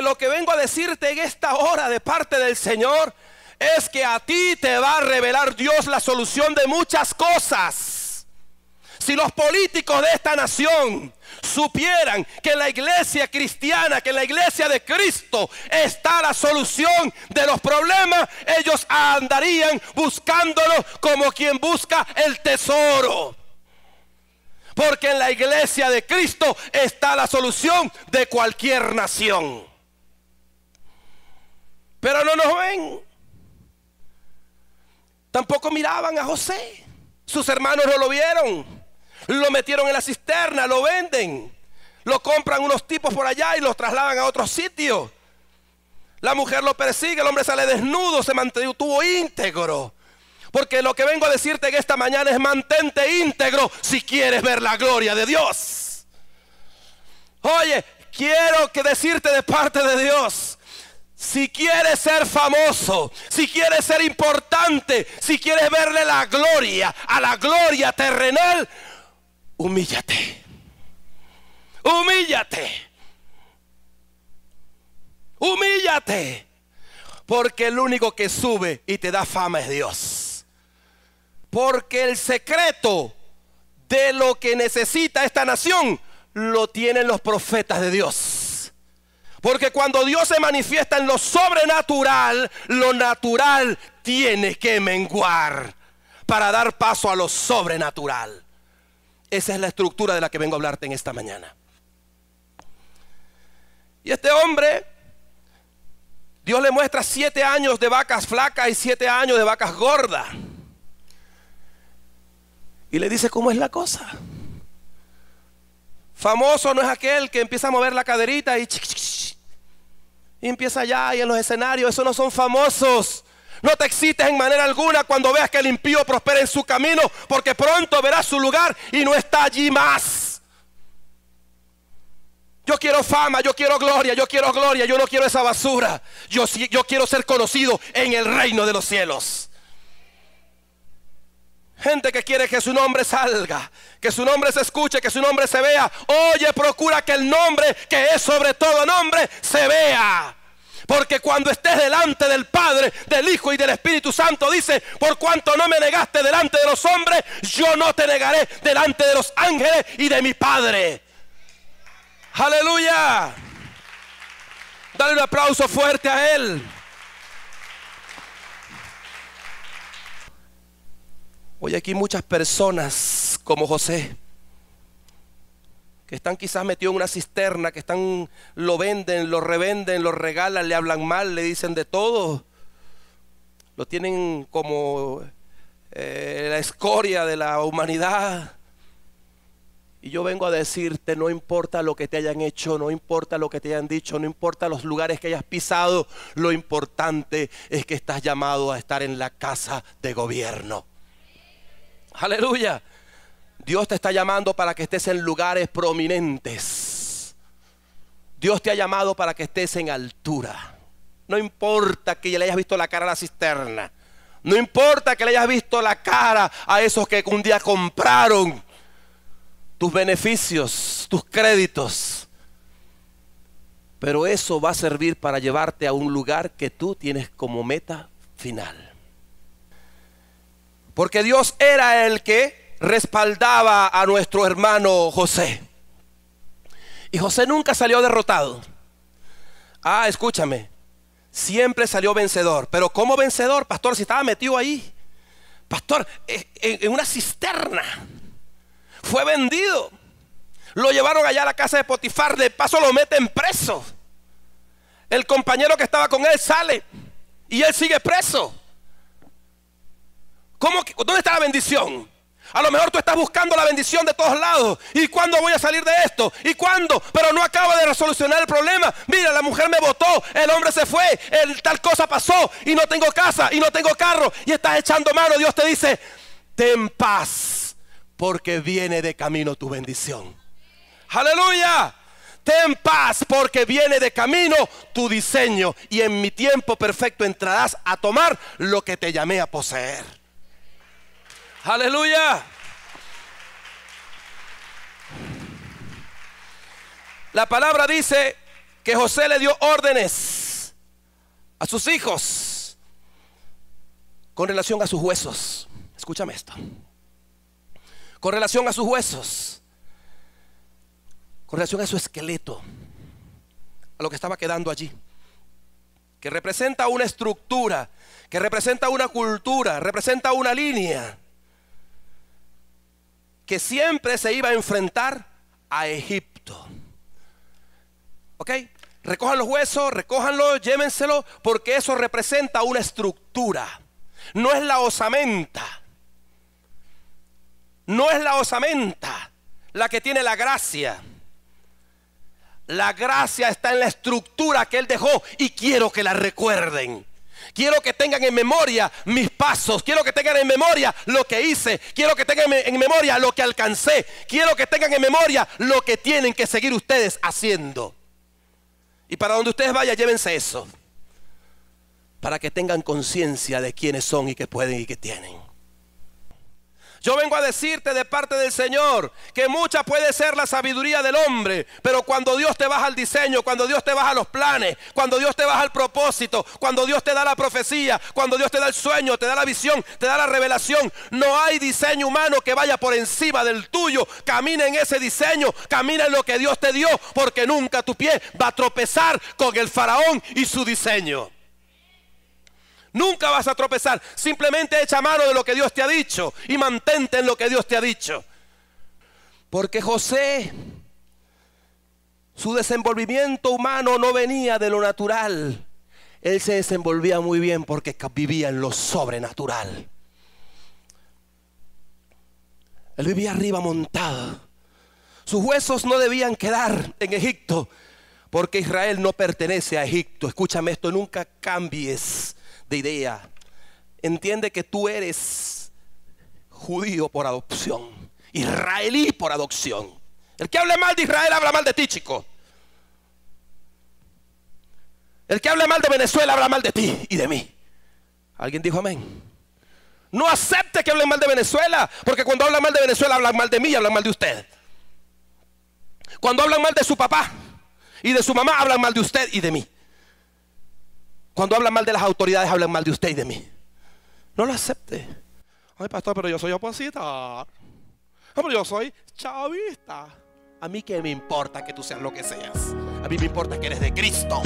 lo que vengo a decirte en esta hora de parte del Señor es que a ti te va a revelar Dios la solución de muchas cosas. Si los políticos de esta nación supieran que la iglesia cristiana, que en la iglesia de Cristo está la solución de los problemas, ellos andarían buscándolo como quien busca el tesoro. Porque en la iglesia de Cristo está la solución de cualquier nación pero no nos ven. Tampoco miraban a José. Sus hermanos no lo vieron. Lo metieron en la cisterna, lo venden. Lo compran unos tipos por allá y lo trasladan a otro sitio. La mujer lo persigue, el hombre sale desnudo, se mantuvo íntegro. Porque lo que vengo a decirte en esta mañana es mantente íntegro si quieres ver la gloria de Dios. Oye, quiero que decirte de parte de Dios, si quieres ser famoso, si quieres ser importante, si quieres verle la gloria a la gloria terrenal, humíllate. Humíllate. Humíllate. Porque el único que sube y te da fama es Dios. Porque el secreto de lo que necesita esta nación lo tienen los profetas de Dios. Porque cuando Dios se manifiesta en lo sobrenatural, lo natural tiene que menguar para dar paso a lo sobrenatural. Esa es la estructura de la que vengo a hablarte en esta mañana. Y este hombre, Dios le muestra siete años de vacas flacas y siete años de vacas gordas. Y le dice cómo es la cosa. Famoso no es aquel que empieza a mover la caderita y... Y empieza allá y en los escenarios, esos no son famosos. No te excites en manera alguna cuando veas que el impío prospera en su camino, porque pronto verás su lugar y no está allí más. Yo quiero fama, yo quiero gloria, yo quiero gloria, yo no quiero esa basura. Yo, yo quiero ser conocido en el reino de los cielos. Gente que quiere que su nombre salga, que su nombre se escuche, que su nombre se vea. Oye, procura que el nombre que es sobre todo nombre se vea. Porque cuando estés delante del Padre, del Hijo y del Espíritu Santo, dice, por cuanto no me negaste delante de los hombres, yo no te negaré delante de los ángeles y de mi Padre. Aleluya. Dale un aplauso fuerte a Él. Hoy aquí muchas personas como José, que están quizás metidos en una cisterna, que están, lo venden, lo revenden, lo regalan, le hablan mal, le dicen de todo. Lo tienen como eh, la escoria de la humanidad. Y yo vengo a decirte, no importa lo que te hayan hecho, no importa lo que te hayan dicho, no importa los lugares que hayas pisado, lo importante es que estás llamado a estar en la casa de gobierno. Aleluya. Dios te está llamando para que estés en lugares prominentes. Dios te ha llamado para que estés en altura. No importa que le hayas visto la cara a la cisterna. No importa que le hayas visto la cara a esos que un día compraron tus beneficios, tus créditos. Pero eso va a servir para llevarte a un lugar que tú tienes como meta final. Porque Dios era el que respaldaba a nuestro hermano José. Y José nunca salió derrotado. Ah, escúchame. Siempre salió vencedor. Pero ¿cómo vencedor, pastor? Si estaba metido ahí. Pastor, eh, en una cisterna. Fue vendido. Lo llevaron allá a la casa de Potifar. De paso lo meten preso. El compañero que estaba con él sale. Y él sigue preso. ¿Dónde está la bendición? A lo mejor tú estás buscando la bendición de todos lados. ¿Y cuándo voy a salir de esto? ¿Y cuándo? Pero no acaba de resolucionar el problema. Mira, la mujer me votó, el hombre se fue, el, tal cosa pasó y no tengo casa y no tengo carro y estás echando mano. Dios te dice, ten paz porque viene de camino tu bendición. Aleluya. Ten paz porque viene de camino tu diseño y en mi tiempo perfecto entrarás a tomar lo que te llamé a poseer. Aleluya. La palabra dice que José le dio órdenes a sus hijos con relación a sus huesos. Escúchame esto. Con relación a sus huesos. Con relación a su esqueleto. A lo que estaba quedando allí. Que representa una estructura. Que representa una cultura. Representa una línea que siempre se iba a enfrentar a Egipto. ¿Ok? Recojan los huesos, recójanlos, llévenselo, porque eso representa una estructura. No es la osamenta. No es la osamenta la que tiene la gracia. La gracia está en la estructura que Él dejó y quiero que la recuerden. Quiero que tengan en memoria mis pasos. Quiero que tengan en memoria lo que hice. Quiero que tengan en memoria lo que alcancé. Quiero que tengan en memoria lo que tienen que seguir ustedes haciendo. Y para donde ustedes vayan, llévense eso. Para que tengan conciencia de quiénes son y que pueden y que tienen. Yo vengo a decirte de parte del Señor que mucha puede ser la sabiduría del hombre, pero cuando Dios te baja al diseño, cuando Dios te baja los planes, cuando Dios te baja al propósito, cuando Dios te da la profecía, cuando Dios te da el sueño, te da la visión, te da la revelación, no hay diseño humano que vaya por encima del tuyo. Camina en ese diseño, camina en lo que Dios te dio, porque nunca tu pie va a tropezar con el faraón y su diseño. Nunca vas a tropezar. Simplemente echa mano de lo que Dios te ha dicho y mantente en lo que Dios te ha dicho. Porque José, su desenvolvimiento humano no venía de lo natural. Él se desenvolvía muy bien porque vivía en lo sobrenatural. Él vivía arriba montado. Sus huesos no debían quedar en Egipto porque Israel no pertenece a Egipto. Escúchame esto, nunca cambies de idea. Entiende que tú eres judío por adopción, israelí por adopción. El que hable mal de Israel habla mal de ti, chico. El que hable mal de Venezuela habla mal de ti y de mí. ¿Alguien dijo amén? No acepte que hablen mal de Venezuela, porque cuando hablan mal de Venezuela hablan mal de mí y hablan mal de usted. Cuando hablan mal de su papá y de su mamá hablan mal de usted y de mí. Cuando hablan mal de las autoridades, hablan mal de usted y de mí. No lo acepte. Ay, pastor, pero yo soy opositor. Pero yo soy chavista. A mí que me importa que tú seas lo que seas. A mí me importa que eres de Cristo.